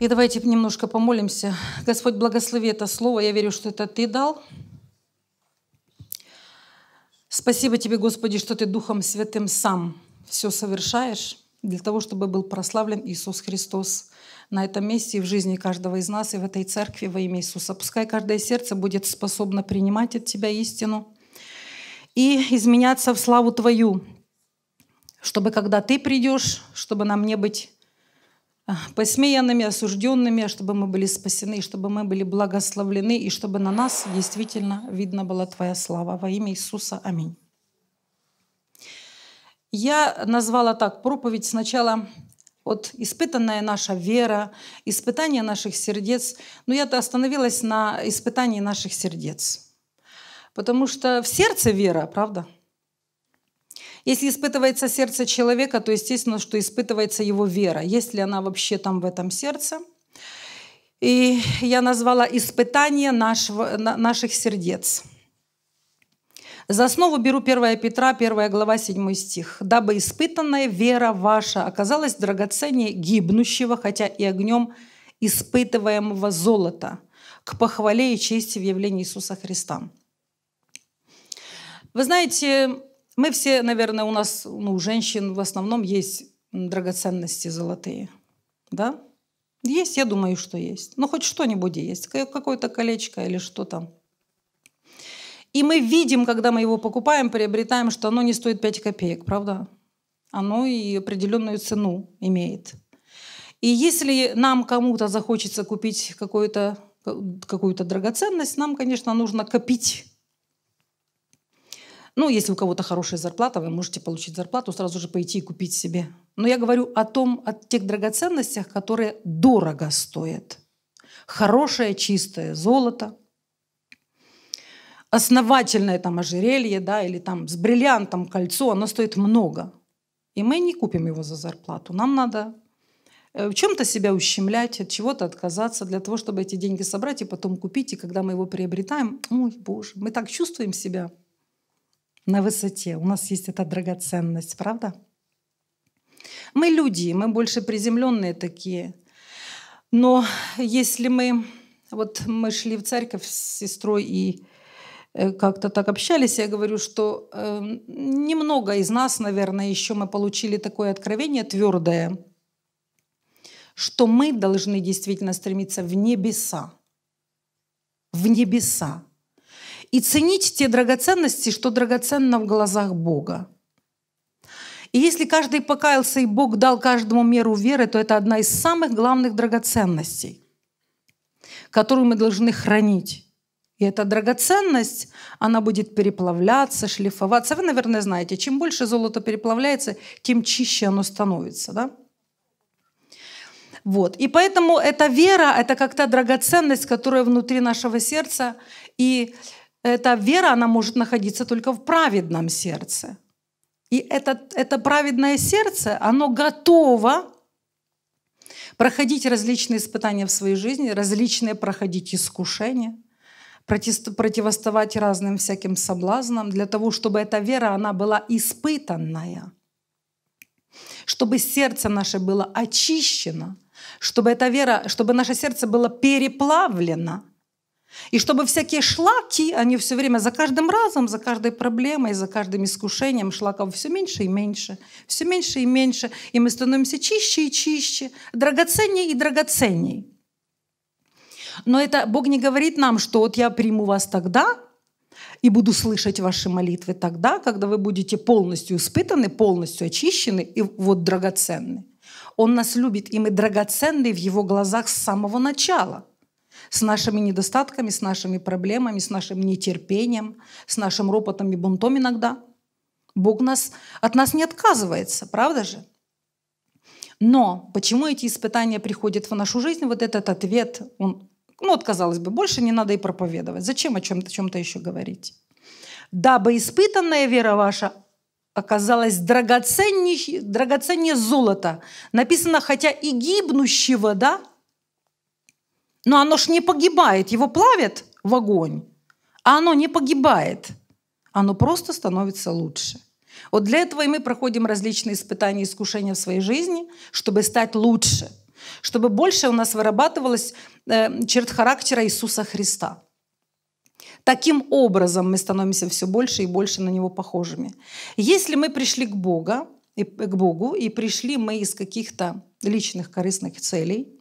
И давайте немножко помолимся. Господь, благослови это слово. Я верю, что это Ты дал. Спасибо Тебе, Господи, что Ты Духом Святым сам все совершаешь для того, чтобы был прославлен Иисус Христос на этом месте и в жизни каждого из нас, и в этой церкви во имя Иисуса. Пускай каждое сердце будет способно принимать от Тебя истину и изменяться в славу Твою, чтобы когда Ты придешь, чтобы нам не быть посмеянными, осужденными, чтобы мы были спасены, чтобы мы были благословлены, и чтобы на нас действительно видна была Твоя слава. Во имя Иисуса. Аминь. Я назвала так проповедь сначала вот испытанная наша вера, испытание наших сердец. Но я-то остановилась на испытании наших сердец. Потому что в сердце вера, правда? Если испытывается сердце человека, то естественно, что испытывается его вера. Есть ли она вообще там в этом сердце? И я назвала «Испытание нашего, наших сердец». За основу беру 1 Петра, 1 глава, 7 стих. «Дабы испытанная вера ваша оказалась драгоценнее гибнущего, хотя и огнем испытываемого золота, к похвале и чести в явлении Иисуса Христа». Вы знаете, мы все, наверное, у нас, ну, у женщин в основном есть драгоценности золотые, да? Есть, я думаю, что есть. Ну, хоть что-нибудь есть. Какое-то колечко или что там. И мы видим, когда мы его покупаем, приобретаем, что оно не стоит 5 копеек, правда? Оно и определенную цену имеет. И если нам кому-то захочется купить какую-то какую драгоценность, нам, конечно, нужно копить ну, если у кого-то хорошая зарплата, вы можете получить зарплату, сразу же пойти и купить себе. Но я говорю о том, о тех драгоценностях, которые дорого стоят. Хорошее чистое золото, основательное там ожерелье, да, или там с бриллиантом кольцо, оно стоит много. И мы не купим его за зарплату. Нам надо э, в чем-то себя ущемлять, от чего-то отказаться для того, чтобы эти деньги собрать и потом купить. И когда мы его приобретаем, ой, боже, мы так чувствуем себя – на высоте. У нас есть эта драгоценность, правда? Мы люди, мы больше приземленные такие. Но если мы... Вот мы шли в церковь с сестрой и э, как-то так общались, я говорю, что э, немного из нас, наверное, еще мы получили такое откровение твердое, что мы должны действительно стремиться в небеса. В небеса и ценить те драгоценности, что драгоценно в глазах Бога. И если каждый покаялся и Бог дал каждому меру веры, то это одна из самых главных драгоценностей, которую мы должны хранить. И эта драгоценность, она будет переплавляться, шлифоваться. Вы, наверное, знаете, чем больше золото переплавляется, тем чище оно становится. Да? Вот. И поэтому эта вера, это как та драгоценность, которая внутри нашего сердца. И эта вера, она может находиться только в праведном сердце. И это, это праведное сердце, оно готово проходить различные испытания в своей жизни, различные проходить искушения, противостоять разным всяким соблазнам, для того, чтобы эта вера, она была испытанная, чтобы сердце наше было очищено, чтобы эта вера, чтобы наше сердце было переплавлено – и чтобы всякие шлаки, они все время за каждым разом, за каждой проблемой, за каждым искушением шлаков все меньше и меньше, все меньше и меньше, и мы становимся чище и чище, драгоценней и драгоценней. Но это Бог не говорит нам, что вот я приму вас тогда, и буду слышать ваши молитвы тогда, когда вы будете полностью испытаны, полностью очищены и вот драгоценны. Он нас любит, и мы драгоценны в Его глазах с самого начала – с нашими недостатками, с нашими проблемами, с нашим нетерпением, с нашим ропотом и бунтом иногда. Бог нас, от нас не отказывается, правда же? Но почему эти испытания приходят в нашу жизнь, вот этот ответ, он, ну вот, казалось бы, больше не надо и проповедовать. Зачем о чем-то, чем еще говорить? Дабы испытанная вера ваша оказалась драгоценнее, драгоценнее золота. Написано, хотя и гибнущего, да, но оно ж не погибает. Его плавят в огонь, а оно не погибает. Оно просто становится лучше. Вот для этого и мы проходим различные испытания и искушения в своей жизни, чтобы стать лучше, чтобы больше у нас вырабатывалось э, черт характера Иисуса Христа. Таким образом мы становимся все больше и больше на Него похожими. Если мы пришли к Богу, и, к Богу, и пришли мы из каких-то личных корыстных целей,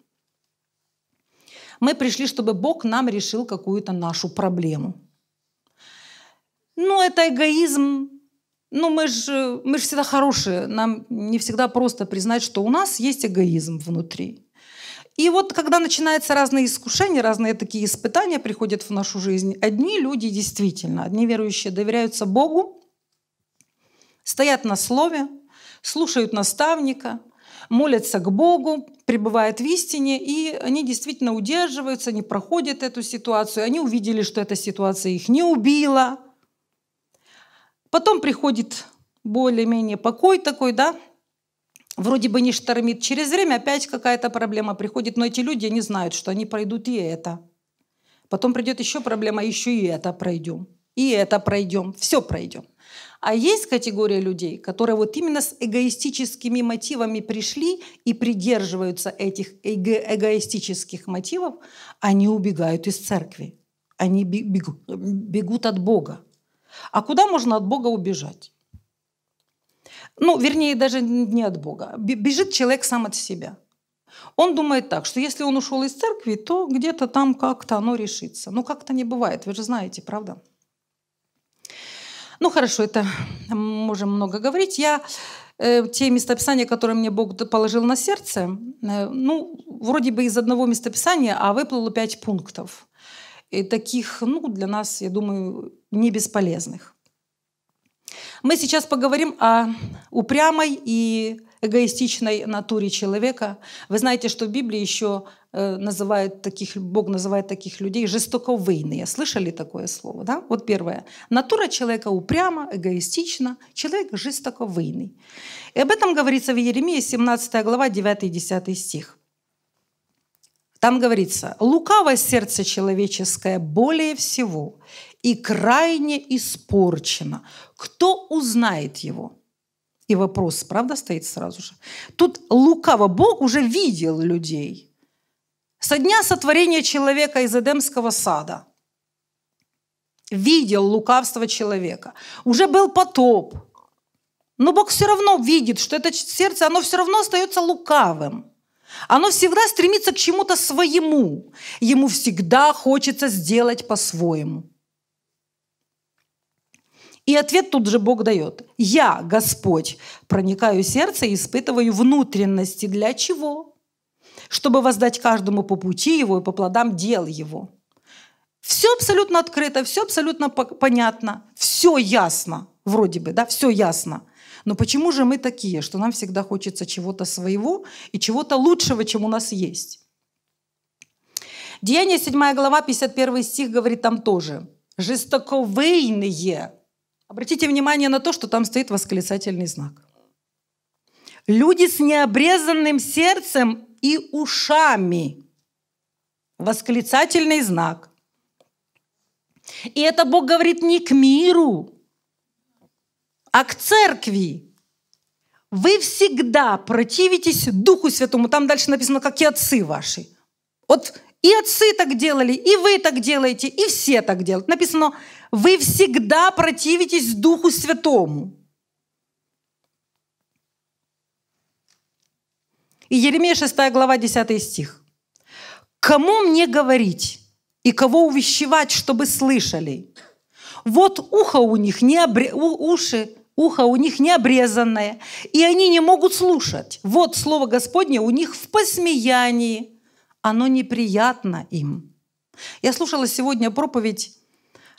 мы пришли, чтобы Бог нам решил какую-то нашу проблему. Ну, это эгоизм. Ну, мы же мы ж всегда хорошие. Нам не всегда просто признать, что у нас есть эгоизм внутри. И вот когда начинаются разные искушения, разные такие испытания приходят в нашу жизнь, одни люди действительно, одни верующие доверяются Богу, стоят на слове, слушают наставника, молятся к Богу, пребывают в истине, и они действительно удерживаются, они проходят эту ситуацию, они увидели, что эта ситуация их не убила. Потом приходит более-менее покой такой, да, вроде бы не штормит. Через время опять какая-то проблема приходит, но эти люди, не знают, что они пройдут и это. Потом придет еще проблема, еще и это пройдем. И это пройдем, все пройдем. А есть категория людей, которые вот именно с эгоистическими мотивами пришли и придерживаются этих эго- эгоистических мотивов, они убегают из церкви, они бегут, от Бога. А куда можно от Бога убежать? Ну, вернее, даже не от Бога. Бежит человек сам от себя. Он думает так, что если он ушел из церкви, то где-то там как-то оно решится. Но как-то не бывает, вы же знаете, правда? Ну хорошо, это можем много говорить. Я э, те местописания, которые мне Бог положил на сердце, э, ну, вроде бы из одного местописания, а выплыло пять пунктов. И таких, ну, для нас, я думаю, не бесполезных. Мы сейчас поговорим о упрямой и эгоистичной натуре человека. Вы знаете, что в Библии еще э, называют таких, Бог называет таких людей жестоковыйные. Слышали такое слово? Да? Вот первое. Натура человека упряма, эгоистична, человек жестоковыйный. И об этом говорится в Еремии 17 глава 9-10 стих. Там говорится, лукаво сердце человеческое более всего и крайне испорчено. Кто узнает его? И вопрос, правда, стоит сразу же. Тут лукаво Бог уже видел людей. Со дня сотворения человека из Эдемского сада видел лукавство человека. Уже был потоп. Но Бог все равно видит, что это сердце, оно все равно остается лукавым. Оно всегда стремится к чему-то своему. Ему всегда хочется сделать по-своему. И ответ тут же Бог дает. Я, Господь, проникаю сердце и испытываю внутренности. Для чего? Чтобы воздать каждому по пути его и по плодам дел его. Все абсолютно открыто, все абсолютно понятно, все ясно, вроде бы, да, все ясно. Но почему же мы такие, что нам всегда хочется чего-то своего и чего-то лучшего, чем у нас есть? Деяние 7 глава, 51 стих говорит там тоже. «Жестоковыйные Обратите внимание на то, что там стоит восклицательный знак. Люди с необрезанным сердцем и ушами. Восклицательный знак. И это Бог говорит не к миру, а к церкви. Вы всегда противитесь Духу Святому. Там дальше написано, как и отцы ваши. Вот и отцы так делали, и вы так делаете, и все так делают. Написано, вы всегда противитесь Духу Святому. И Еремея 6 глава 10 стих. «Кому мне говорить и кого увещевать, чтобы слышали? Вот ухо у них не обре... у... уши, ухо у них не обрезанное, и они не могут слушать. Вот слово Господне у них в посмеянии, оно неприятно им. Я слушала сегодня проповедь,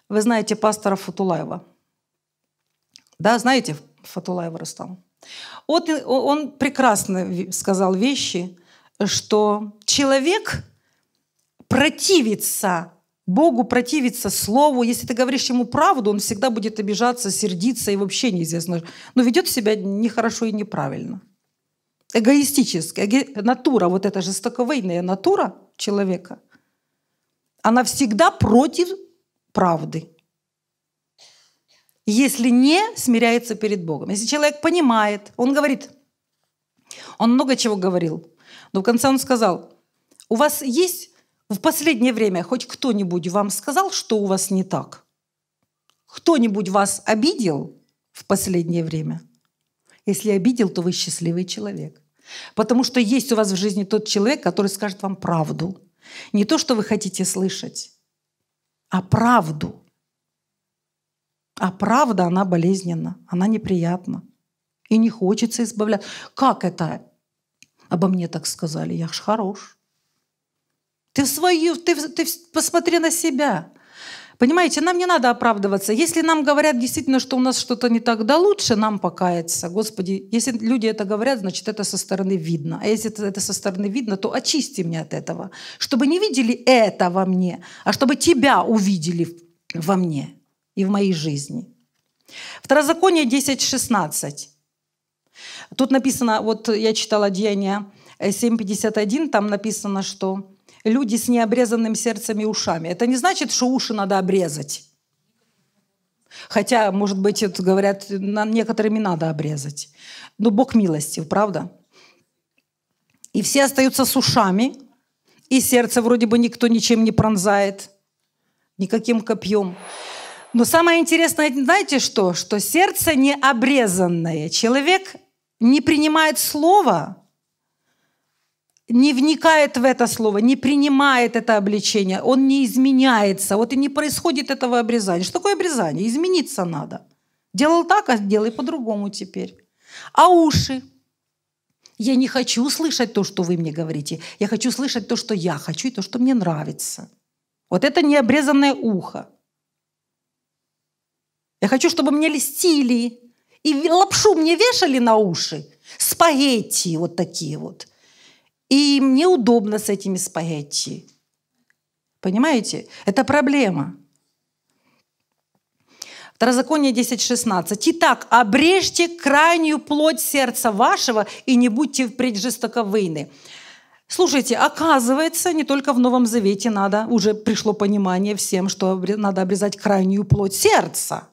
вы знаете, пастора Фатулаева. Да, знаете Фатулаева Рустам? Вот он прекрасно сказал вещи, что человек противится Богу, противится Слову. Если ты говоришь ему правду, он всегда будет обижаться, сердиться и вообще неизвестно. Но ведет себя нехорошо и неправильно эгоистическая натура, вот эта жестоковыйная натура человека, она всегда против правды. Если не смиряется перед Богом. Если человек понимает, он говорит, он много чего говорил, но в конце он сказал, у вас есть в последнее время хоть кто-нибудь вам сказал, что у вас не так? Кто-нибудь вас обидел в последнее время – если обидел, то вы счастливый человек. Потому что есть у вас в жизни тот человек, который скажет вам правду. Не то, что вы хотите слышать, а правду. А правда, она болезненна, она неприятна. И не хочется избавляться. Как это? Обо мне так сказали, я ж хорош. Ты в свою, ты, ты посмотри на себя. Понимаете, нам не надо оправдываться. Если нам говорят действительно, что у нас что-то не так, да лучше нам покаяться. Господи, если люди это говорят, значит, это со стороны видно. А если это, со стороны видно, то очисти меня от этого. Чтобы не видели это во мне, а чтобы тебя увидели во мне и в моей жизни. Второзаконие 10.16. Тут написано, вот я читала Деяния 7.51, там написано, что люди с необрезанным сердцем и ушами. Это не значит, что уши надо обрезать. Хотя, может быть, это говорят, некоторыми надо обрезать. Но Бог милостив, правда? И все остаются с ушами, и сердце вроде бы никто ничем не пронзает, никаким копьем. Но самое интересное, знаете что? Что сердце необрезанное. Человек не принимает слова не вникает в это слово, не принимает это обличение, он не изменяется. Вот и не происходит этого обрезания. Что такое обрезание? Измениться надо. Делал так, а делай по-другому теперь. А уши? Я не хочу слышать то, что вы мне говорите. Я хочу слышать то, что я хочу, и то, что мне нравится. Вот это необрезанное ухо. Я хочу, чтобы мне листили И лапшу мне вешали на уши. Спагетти вот такие вот – и мне удобно с этими спагетти. Понимаете? Это проблема. Второзаконие 10.16. «Итак, обрежьте крайнюю плоть сердца вашего и не будьте впредь жестоковыны». Слушайте, оказывается, не только в Новом Завете надо, уже пришло понимание всем, что надо обрезать крайнюю плоть сердца.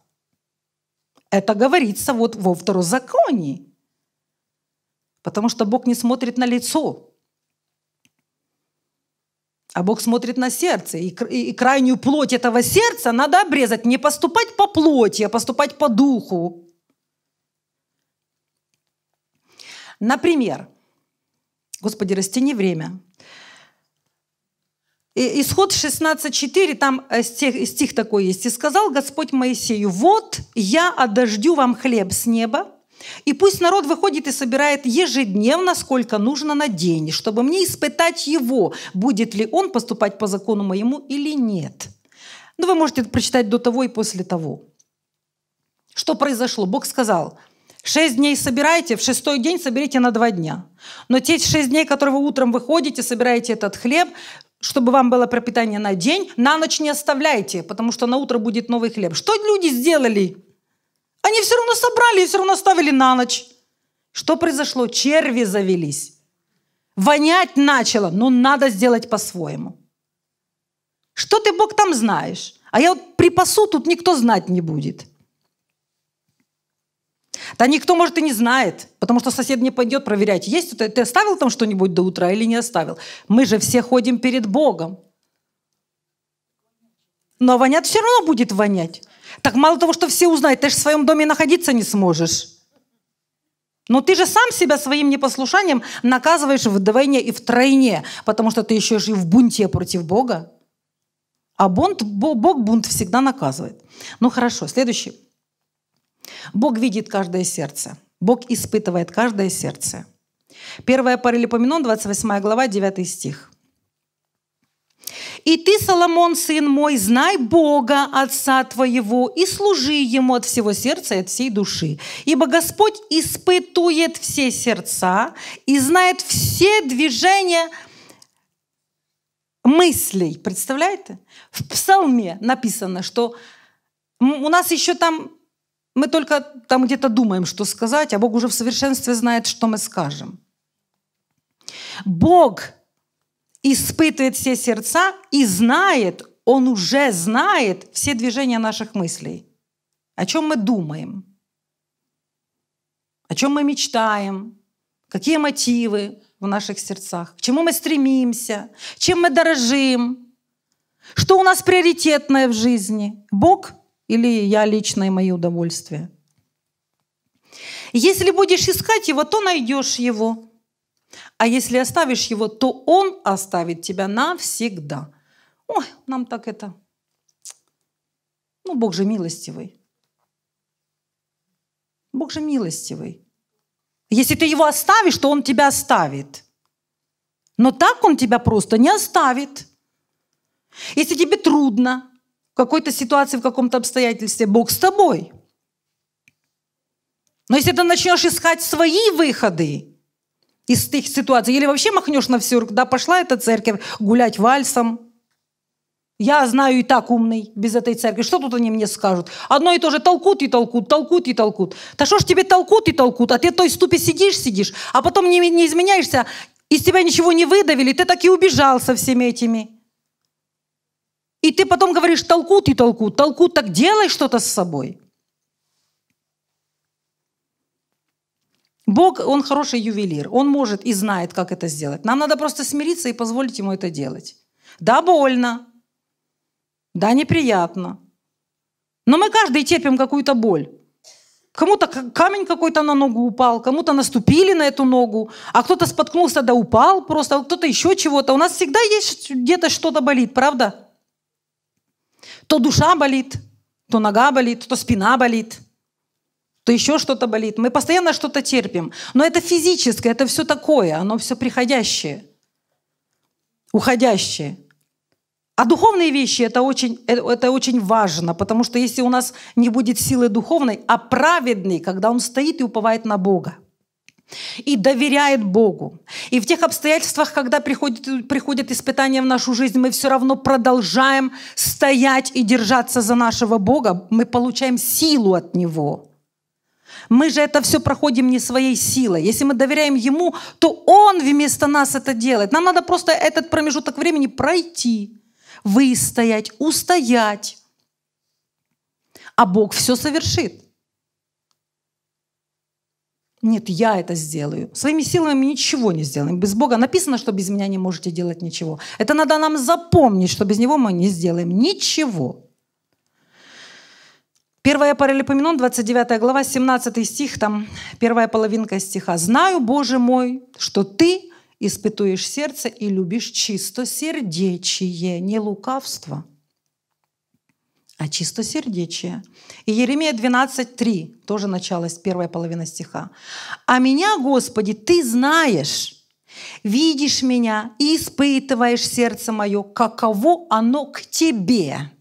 Это говорится вот во второзаконии. Потому что Бог не смотрит на лицо. А Бог смотрит на сердце. И, крайнюю плоть этого сердца надо обрезать. Не поступать по плоти, а поступать по духу. Например, Господи, растяни время. И, исход 16.4, там э, стих, стих такой есть. «И сказал Господь Моисею, вот я одождю вам хлеб с неба, и пусть народ выходит и собирает ежедневно, сколько нужно на день, чтобы мне испытать его, будет ли он поступать по закону моему или нет. Но ну, вы можете это прочитать до того и после того. Что произошло? Бог сказал, шесть дней собирайте, в шестой день соберите на два дня. Но те шесть дней, которые вы утром выходите, собираете этот хлеб, чтобы вам было пропитание на день, на ночь не оставляйте, потому что на утро будет новый хлеб. Что люди сделали? Они все равно собрали и все равно ставили на ночь. Что произошло? Черви завелись. Вонять начало, но надо сделать по-своему. Что ты, Бог, там знаешь? А я вот припасу, тут никто знать не будет. Да никто, может, и не знает, потому что сосед не пойдет проверять, есть ты, ты оставил там что-нибудь до утра или не оставил. Мы же все ходим перед Богом. Но вонять все равно будет вонять. Так мало того, что все узнают, ты же в своем доме находиться не сможешь. Но ты же сам себя своим непослушанием наказываешь вдвойне и втройне, потому что ты еще и в бунте против Бога. А бунт, Бог бунт всегда наказывает. Ну хорошо, следующий. Бог видит каждое сердце. Бог испытывает каждое сердце. 1 Паралипоменон, 28 глава, 9 стих. И ты, Соломон, сын мой, знай Бога, Отца твоего, и служи Ему от всего сердца и от всей души. Ибо Господь испытует все сердца и знает все движения мыслей. Представляете? В псалме написано, что у нас еще там мы только там где-то думаем, что сказать, а Бог уже в совершенстве знает, что мы скажем. Бог испытывает все сердца и знает, он уже знает все движения наших мыслей. О чем мы думаем? О чем мы мечтаем? Какие мотивы в наших сердцах? К чему мы стремимся? Чем мы дорожим? Что у нас приоритетное в жизни? Бог или я лично и мои удовольствия? Если будешь искать его, то найдешь его. А если оставишь его, то он оставит тебя навсегда. Ой, нам так это... Ну, Бог же милостивый. Бог же милостивый. Если ты его оставишь, то он тебя оставит. Но так он тебя просто не оставит. Если тебе трудно, в какой-то ситуации, в каком-то обстоятельстве, Бог с тобой. Но если ты начнешь искать свои выходы, из тех ситуаций. Или вообще махнешь на всю руку, да, пошла эта церковь гулять вальсом. Я знаю и так умный без этой церкви. Что тут они мне скажут? Одно и то же толкут и толкут, толкут и толкут. Да что ж тебе толкут и толкут, а ты той ступе сидишь, сидишь, а потом не, не изменяешься, из тебя ничего не выдавили, ты так и убежал со всеми этими. И ты потом говоришь, толкут и толкут, толкут, так делай что-то с собой. Бог, Он хороший ювелир, Он может и знает, как это сделать. Нам надо просто смириться и позволить Ему это делать. Да, больно, да, неприятно. Но мы каждый терпим какую-то боль. Кому-то камень какой-то на ногу упал, кому-то наступили на эту ногу, а кто-то споткнулся да упал просто, а кто-то еще чего-то. У нас всегда есть где-то что-то болит, правда? То душа болит, то нога болит, то спина болит – то еще что-то болит. Мы постоянно что-то терпим. Но это физическое, это все такое, оно все приходящее, уходящее. А духовные вещи это очень, э, это очень важно, потому что если у нас не будет силы духовной, а праведный, когда он стоит и уповает на Бога, и доверяет Богу. И в тех обстоятельствах, когда приходит, приходят испытания в нашу жизнь, мы все равно продолжаем стоять и держаться за нашего Бога. Мы получаем силу от Него. Мы же это все проходим не своей силой. Если мы доверяем Ему, то Он вместо нас это делает. Нам надо просто этот промежуток времени пройти, выстоять, устоять. А Бог все совершит. Нет, я это сделаю. Своими силами мы ничего не сделаем. Без Бога написано, что без меня не можете делать ничего. Это надо нам запомнить, что без Него мы не сделаем ничего. Первая Паралипоменон, 29 глава, 17 стих, там первая половинка стиха. «Знаю, Боже мой, что Ты испытуешь сердце и любишь чисто сердечие, не лукавство, а чисто сердечие». И Еремия 12.3, тоже началась первая половина стиха. «А меня, Господи, Ты знаешь, видишь меня и испытываешь сердце мое, каково оно к Тебе»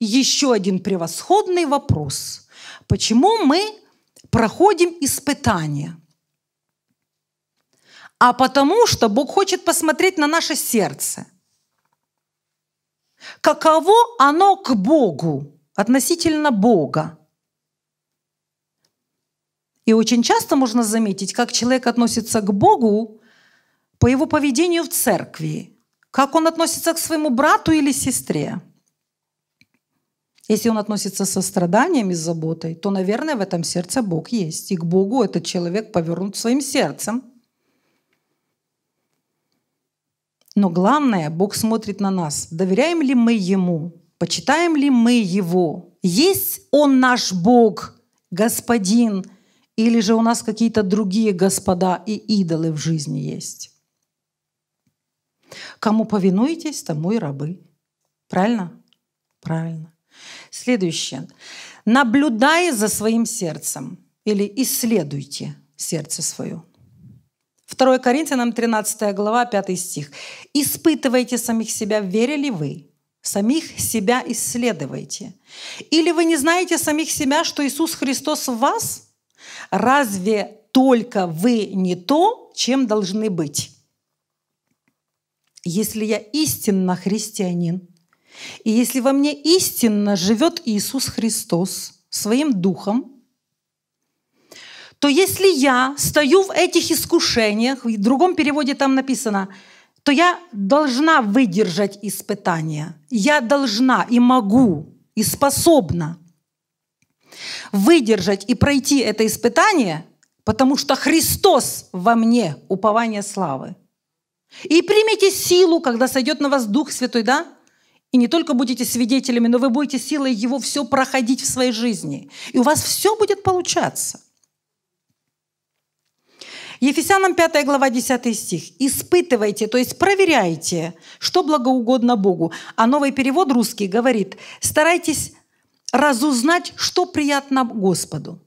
еще один превосходный вопрос. Почему мы проходим испытания? А потому что Бог хочет посмотреть на наше сердце. Каково оно к Богу, относительно Бога? И очень часто можно заметить, как человек относится к Богу по его поведению в церкви, как он относится к своему брату или сестре – если он относится со страданием и с заботой, то, наверное, в этом сердце Бог есть. И к Богу этот человек повернут своим сердцем. Но главное, Бог смотрит на нас. Доверяем ли мы Ему? Почитаем ли мы Его? Есть Он наш Бог, Господин? Или же у нас какие-то другие господа и идолы в жизни есть? Кому повинуетесь, тому и рабы. Правильно? Правильно. Следующее. Наблюдая за своим сердцем или исследуйте сердце свое. 2 Коринфянам 13 глава, 5 стих. «Испытывайте самих себя, верили вы, самих себя исследуйте. Или вы не знаете самих себя, что Иисус Христос в вас? Разве только вы не то, чем должны быть?» Если я истинно христианин, и если во мне истинно живет Иисус Христос своим духом, то если я стою в этих искушениях, в другом переводе там написано, то я должна выдержать испытания. Я должна и могу, и способна выдержать и пройти это испытание, потому что Христос во мне, упование славы. И примите силу, когда сойдет на вас Дух Святой, да? И не только будете свидетелями, но вы будете силой его все проходить в своей жизни. И у вас все будет получаться. Ефесянам 5 глава 10 стих. «Испытывайте, то есть проверяйте, что благоугодно Богу». А новый перевод русский говорит, старайтесь разузнать, что приятно Господу.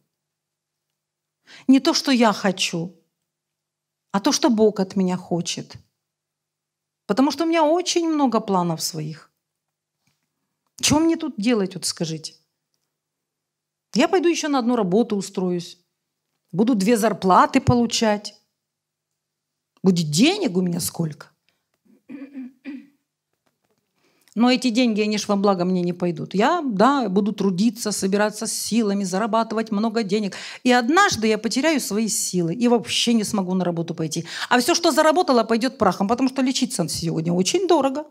Не то, что я хочу, а то, что Бог от меня хочет. Потому что у меня очень много планов своих. Чем мне тут делать, вот скажите? Я пойду еще на одну работу устроюсь. Буду две зарплаты получать. Будет денег у меня сколько? Но эти деньги, они же во благо мне не пойдут. Я, да, буду трудиться, собираться с силами, зарабатывать много денег. И однажды я потеряю свои силы и вообще не смогу на работу пойти. А все, что заработала, пойдет прахом, потому что лечиться сегодня очень дорого.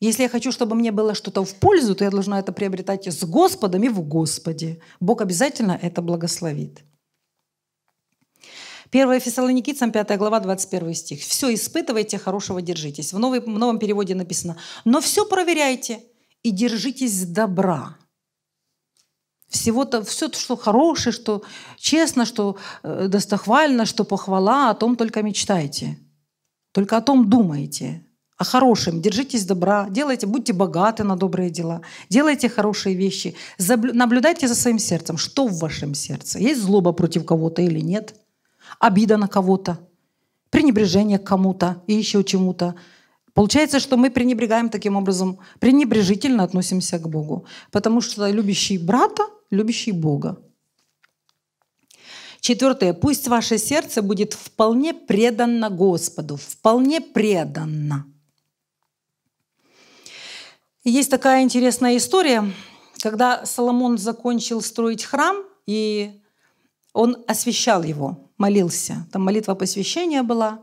Если я хочу, чтобы мне было что-то в пользу, то я должна это приобретать с Господом и в Господе. Бог обязательно это благословит. 1 Фессалоникийцам, 5 глава, 21 стих. «Все испытывайте, хорошего держитесь». В, новой, в новом переводе написано «Но все проверяйте и держитесь добра». Всего-то, все, то, что хорошее, что честно, что э, достохвально, что похвала, о том только мечтайте. Только о том думаете. А хорошим Держитесь добра, делайте, будьте богаты на добрые дела, делайте хорошие вещи, наблюдайте за своим сердцем, что в вашем сердце. Есть злоба против кого-то или нет? Обида на кого-то, пренебрежение к кому-то и еще чему-то. Получается, что мы пренебрегаем таким образом, пренебрежительно относимся к Богу, потому что любящий брата, любящий Бога. Четвертое. Пусть ваше сердце будет вполне предано Господу, вполне предано. Есть такая интересная история, когда Соломон закончил строить храм, и он освещал его, молился. Там молитва посвящения была.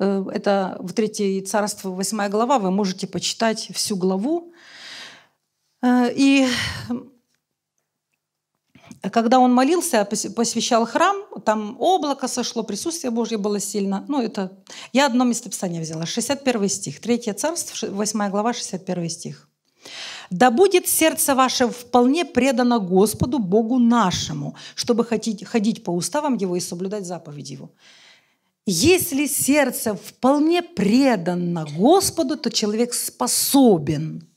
Э, это в Третье царство, 8 глава, вы можете почитать всю главу. Э, и когда он молился, посвящал храм, там облако сошло, присутствие Божье было сильно. Ну, это я одно местописание взяла. 61 стих. Третье царство, 8 глава, 61 стих. Да будет сердце ваше вполне предано Господу, Богу нашему, чтобы ходить, ходить по уставам Его и соблюдать заповеди Его. Если сердце вполне предано Господу, то человек способен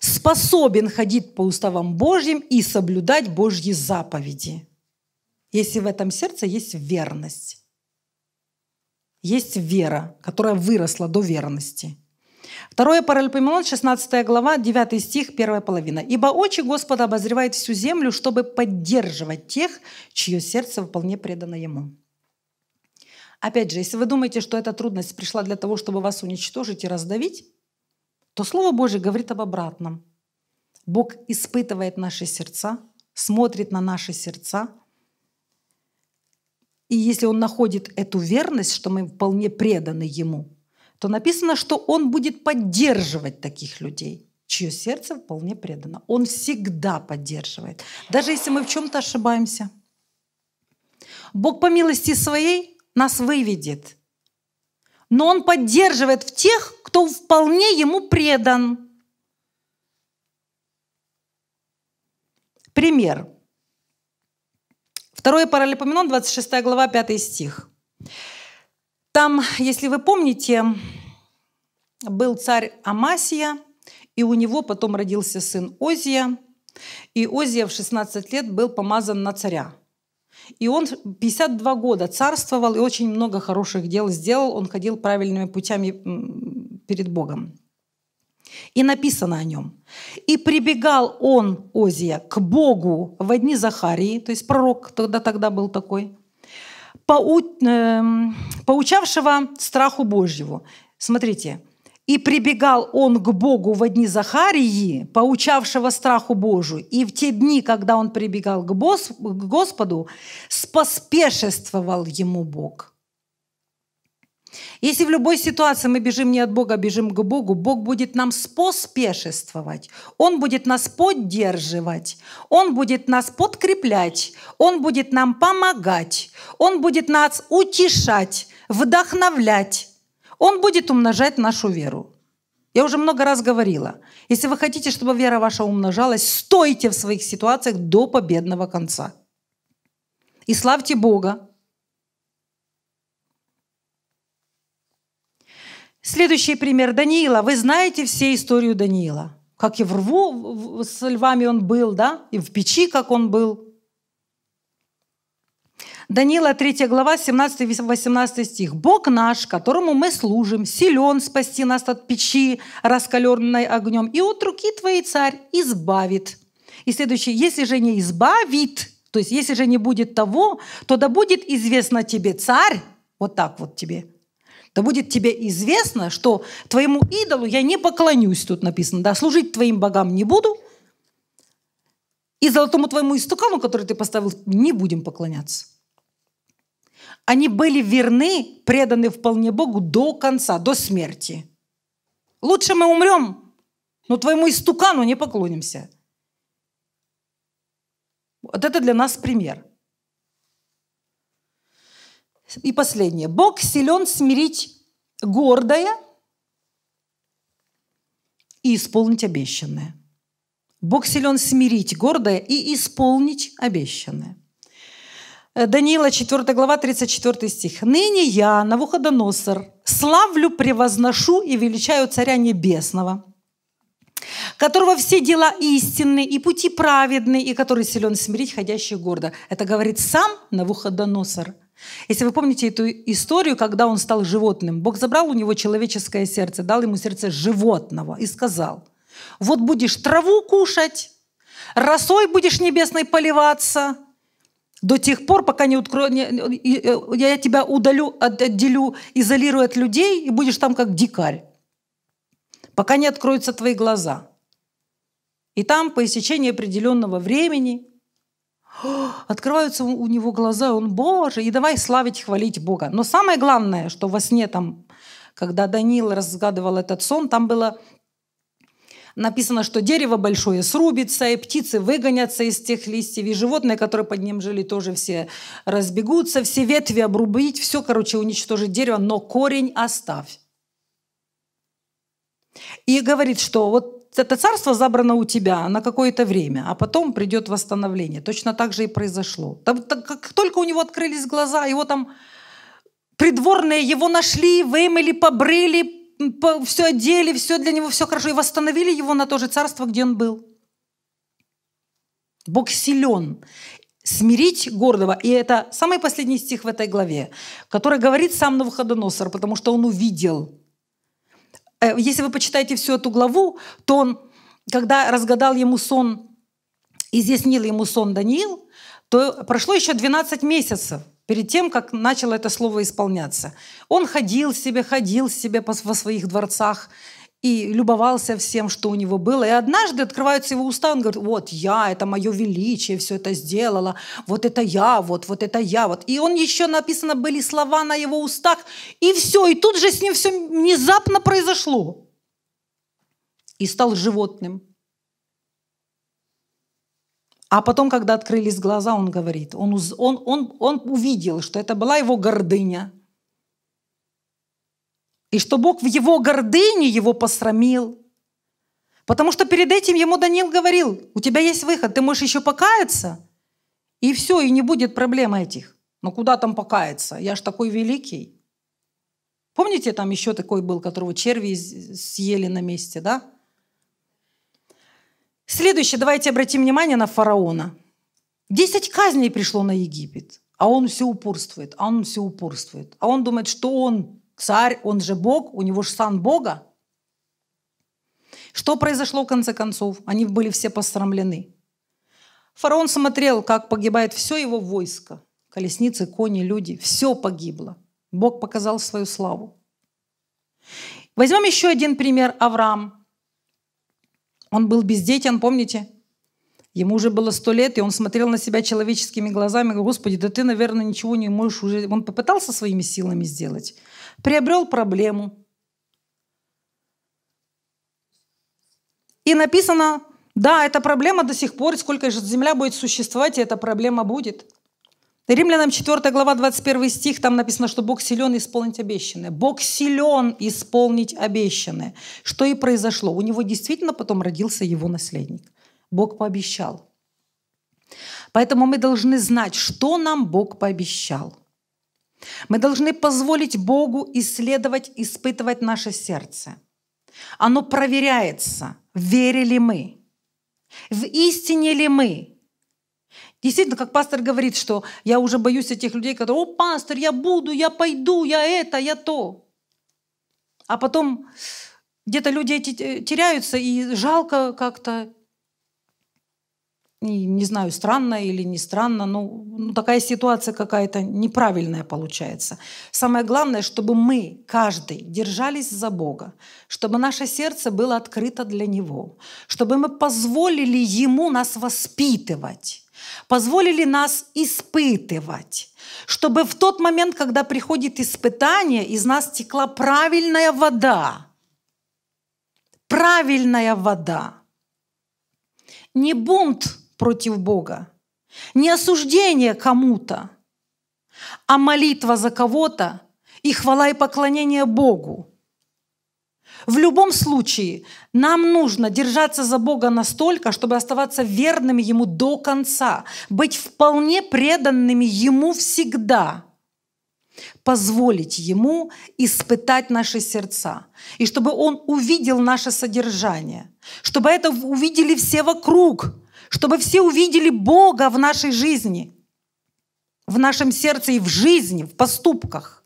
способен ходить по уставам Божьим и соблюдать Божьи заповеди, если в этом сердце есть верность. Есть вера, которая выросла до верности – Второе Паральпоменон, 16 глава, 9 стих, первая половина. «Ибо очи Господа обозревают всю землю, чтобы поддерживать тех, чье сердце вполне предано Ему». Опять же, если вы думаете, что эта трудность пришла для того, чтобы вас уничтожить и раздавить, то Слово Божье говорит об обратном. Бог испытывает наши сердца, смотрит на наши сердца, и если Он находит эту верность, что мы вполне преданы Ему, то написано, что Он будет поддерживать таких людей, чье сердце вполне предано. Он всегда поддерживает, даже если мы в чем-то ошибаемся. Бог по милости своей нас выведет, но Он поддерживает в тех, кто вполне Ему предан. Пример. Второе Паралипоменон, 26 глава, 5 стих. Там, если вы помните, был царь Амасия, и у него потом родился сын Озия. И Озия в 16 лет был помазан на царя. И он 52 года царствовал и очень много хороших дел сделал. Он ходил правильными путями перед Богом. И написано о нем. «И прибегал он, Озия, к Богу в одни Захарии». То есть пророк тогда, тогда был такой – поу... Эм, поучавшего страху Божьего. Смотрите, и прибегал он к Богу в дни Захарии, поучавшего страху Божию, и в те дни, когда он прибегал к, Бос, к Господу, споспешествовал ему Бог. Если в любой ситуации мы бежим не от Бога, а бежим к Богу, Бог будет нам споспешествовать, Он будет нас поддерживать. Он будет нас подкреплять. Он будет нам помогать. Он будет нас утешать, вдохновлять. Он будет умножать нашу веру. Я уже много раз говорила, если вы хотите, чтобы вера ваша умножалась, стойте в своих ситуациях до победного конца. И славьте Бога, Следующий пример Даниила. Вы знаете все историю Даниила. Как и в рву с львами он был, да? И в печи, как он был. Даниила, 3 глава, 17-18 стих. «Бог наш, которому мы служим, силен спасти нас от печи, раскаленной огнем, и от руки твоей царь избавит». И следующее, «Если же не избавит, то есть если же не будет того, то да будет известно тебе царь, вот так вот тебе, да будет тебе известно, что твоему идолу я не поклонюсь, тут написано, да, служить твоим богам не буду, и золотому твоему истукану, который ты поставил, не будем поклоняться. Они были верны, преданы вполне Богу до конца, до смерти. Лучше мы умрем, но твоему истукану не поклонимся. Вот это для нас пример – и последнее. Бог силен смирить гордое и исполнить обещанное. Бог силен смирить гордое и исполнить обещанное. Э, Даниила 4 глава 34 стих. «Ныне я, Навуходоносор, славлю, превозношу и величаю Царя Небесного, которого все дела истинны и пути праведны, и который силен смирить ходящих гордо». Это говорит сам Навуходоносор. Если вы помните эту историю, когда он стал животным, Бог забрал у него человеческое сердце, дал ему сердце животного и сказал, вот будешь траву кушать, росой будешь небесной поливаться, до тех пор, пока не открою, э, э, я тебя удалю, отделю, изолирую от людей, и будешь там как дикарь, пока не откроются твои глаза. И там по истечении определенного времени открываются у него глаза, и он, боже, и давай славить, хвалить Бога. Но самое главное, что во сне там, когда Даниил разгадывал этот сон, там было написано, что дерево большое срубится, и птицы выгонятся из тех листьев, и животные, которые под ним жили, тоже все разбегутся, все ветви обрубить, все, короче, уничтожить дерево, но корень оставь. И говорит, что вот это царство забрано у тебя на какое-то время, а потом придет восстановление. Точно так же и произошло. Там, так, как только у него открылись глаза, его там придворные его нашли, вымыли, побрили, по, все одели, все для него, все хорошо, и восстановили его на то же царство, где он был. Бог силен. Смирить гордого. И это самый последний стих в этой главе, который говорит сам Навуходоносор, потому что он увидел – Э, если вы почитаете всю эту главу, то он, когда разгадал ему сон, изъяснил ему сон Даниил, то прошло еще 12 месяцев перед тем, как начало это слово исполняться. Он ходил себе, ходил себе во своих дворцах, и любовался всем, что у него было. И однажды открываются его уста, он говорит, вот я, это мое величие, все это сделала, вот это я, вот, вот это я, вот. И он еще написано были слова на его устах, и все, и тут же с ним все внезапно произошло. И стал животным. А потом, когда открылись глаза, он говорит, он, он, он, он увидел, что это была его гордыня – и что Бог в его гордыне его посрамил. Потому что перед этим ему Данил говорил, у тебя есть выход, ты можешь еще покаяться, и все, и не будет проблем этих. Но куда там покаяться? Я ж такой великий. Помните, там еще такой был, которого черви съели на месте, да? Следующее, давайте обратим внимание на фараона. Десять казней пришло на Египет, а он все упорствует, а он все упорствует. А он думает, что он Царь, он же Бог, у него же сан Бога. Что произошло в конце концов? Они были все посрамлены. Фараон смотрел, как погибает все его войско. Колесницы, кони, люди. Все погибло. Бог показал свою славу. Возьмем еще один пример. Авраам. Он был бездетен, помните? Ему уже было сто лет, и он смотрел на себя человеческими глазами, говорил, господи, да ты, наверное, ничего не можешь уже. Он попытался своими силами сделать, приобрел проблему. И написано, да, эта проблема до сих пор, сколько же земля будет существовать, и эта проблема будет. Римлянам 4 глава 21 стих, там написано, что Бог силен исполнить обещанное. Бог силен исполнить обещанное. Что и произошло. У него действительно потом родился его наследник – Бог пообещал. Поэтому мы должны знать, что нам Бог пообещал. Мы должны позволить Богу исследовать, испытывать наше сердце. Оно проверяется, верили мы, в истине ли мы. Действительно, как пастор говорит, что я уже боюсь этих людей, которые, о, пастор, я буду, я пойду, я это, я то. А потом где-то люди эти э, теряются, и жалко как-то, не, знаю, странно или не странно, но ну, ну, такая ситуация какая-то неправильная получается. Самое главное, чтобы мы, каждый, держались за Бога, чтобы наше сердце было открыто для Него, чтобы мы позволили Ему нас воспитывать, позволили нас испытывать, чтобы в тот момент, когда приходит испытание, из нас текла правильная вода. Правильная вода. Не бунт – против Бога. Не осуждение кому-то, а молитва за кого-то и хвала и поклонение Богу. В любом случае, нам нужно держаться за Бога настолько, чтобы оставаться верными Ему до конца, быть вполне преданными Ему всегда, позволить Ему испытать наши сердца, и чтобы Он увидел наше содержание, чтобы это увидели все вокруг – чтобы все увидели Бога в нашей жизни, в нашем сердце и в жизни, в поступках.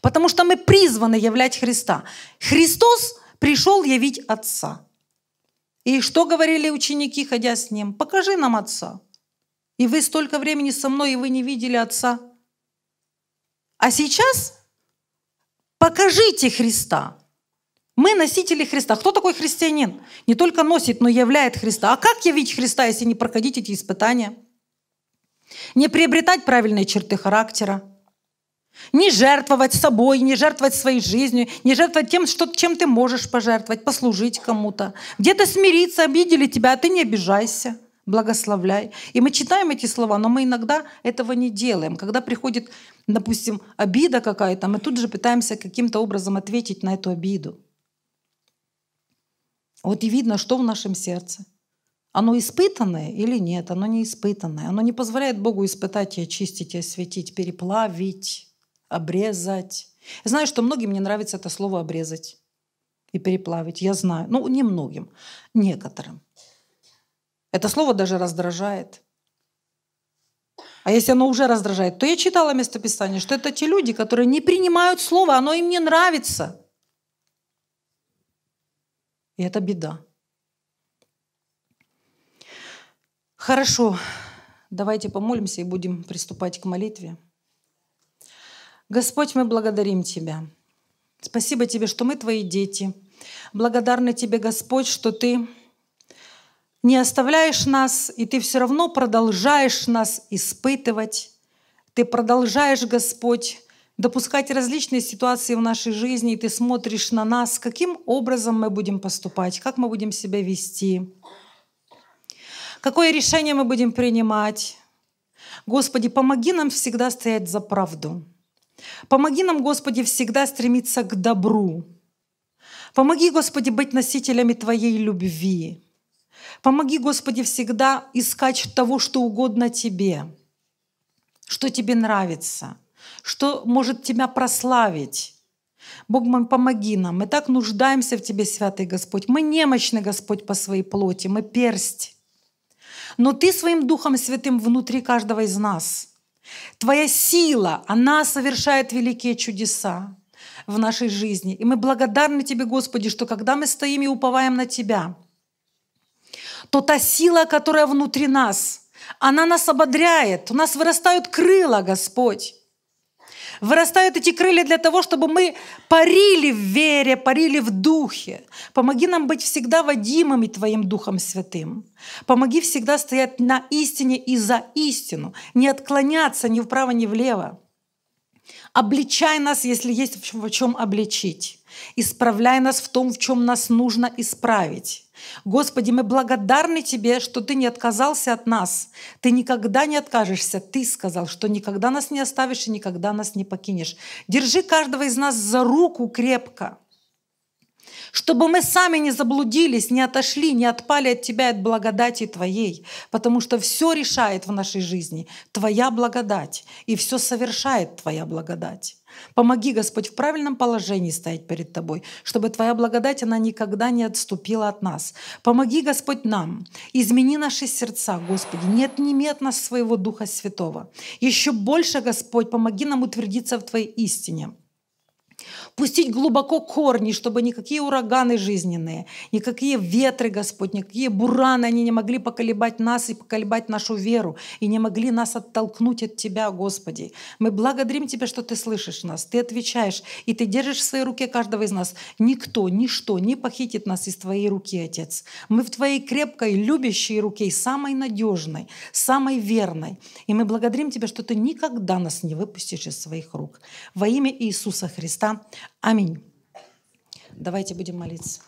Потому что мы призваны являть Христа. Христос пришел явить Отца. И что говорили ученики, ходя с Ним? «Покажи нам Отца». И вы столько времени со мной, и вы не видели Отца. А сейчас покажите Христа. Мы носители Христа. Кто такой христианин? Не только носит, но являет Христа. А как явить Христа, если не проходить эти испытания? Не приобретать правильные черты характера, не жертвовать собой, не жертвовать своей жизнью, не жертвовать тем, что, чем ты можешь пожертвовать, послужить кому-то. Где-то смириться, обидели тебя, а ты не обижайся, благословляй. И мы читаем эти слова, но мы иногда этого не делаем. Когда приходит, допустим, обида какая-то, мы тут же пытаемся каким-то образом ответить на эту обиду. Вот и видно, что в нашем сердце. Оно испытанное или нет, оно не испытанное. Оно не позволяет Богу испытать и очистить, и осветить, переплавить, обрезать. Я знаю, что многим не нравится это слово «обрезать» и «переплавить». Я знаю. Ну, немногим, некоторым. Это слово даже раздражает. А если оно уже раздражает, то я читала местописание, что это те люди, которые не принимают слово, оно им не нравится. И это беда. Хорошо, давайте помолимся и будем приступать к молитве. Господь, мы благодарим Тебя. Спасибо Тебе, что мы Твои дети. Благодарны Тебе, Господь, что Ты не оставляешь нас, и Ты все равно продолжаешь нас испытывать. Ты продолжаешь, Господь, допускать различные ситуации в нашей жизни, и ты смотришь на нас, каким образом мы будем поступать, как мы будем себя вести, какое решение мы будем принимать. Господи, помоги нам всегда стоять за правду. Помоги нам, Господи, всегда стремиться к добру. Помоги, Господи, быть носителями Твоей любви. Помоги, Господи, всегда искать того, что угодно Тебе, что Тебе нравится – что может Тебя прославить. Бог мой, помоги нам. Мы так нуждаемся в Тебе, святый Господь. Мы немощны, Господь, по своей плоти. Мы персть. Но Ты своим Духом Святым внутри каждого из нас. Твоя сила, она совершает великие чудеса в нашей жизни. И мы благодарны Тебе, Господи, что когда мы стоим и уповаем на Тебя, то та сила, которая внутри нас, она нас ободряет, у нас вырастают крыла, Господь. Вырастают эти крылья для того, чтобы мы парили в вере, парили в духе. Помоги нам быть всегда водимыми Твоим Духом Святым. Помоги всегда стоять на истине и за истину, не отклоняться ни вправо, ни влево. Обличай нас, если есть в чем обличить. Исправляй нас в том, в чем нас нужно исправить. Господи, мы благодарны Тебе, что Ты не отказался от нас. Ты никогда не откажешься. Ты сказал, что никогда нас не оставишь и никогда нас не покинешь. Держи каждого из нас за руку крепко, чтобы мы сами не заблудились, не отошли, не отпали от Тебя и от благодати Твоей, потому что все решает в нашей жизни Твоя благодать, и все совершает Твоя благодать. Помоги, Господь, в правильном положении стоять перед Тобой, чтобы Твоя благодать, она никогда не отступила от нас. Помоги, Господь, нам. Измени наши сердца, Господи. Не отними от нас своего Духа Святого. Еще больше, Господь, помоги нам утвердиться в Твоей истине. Пустить глубоко корни, чтобы никакие ураганы жизненные, никакие ветры, Господь, никакие бураны, они не могли поколебать нас и поколебать нашу веру, и не могли нас оттолкнуть от Тебя, Господи. Мы благодарим Тебя, что Ты слышишь нас, Ты отвечаешь, и Ты держишь в своей руке каждого из нас. Никто, ничто не похитит нас из Твоей руки, Отец. Мы в Твоей крепкой, любящей руке, самой надежной, самой верной. И мы благодарим Тебя, что Ты никогда нас не выпустишь из своих рук. Во имя Иисуса Христа Аминь. Давайте будем молиться.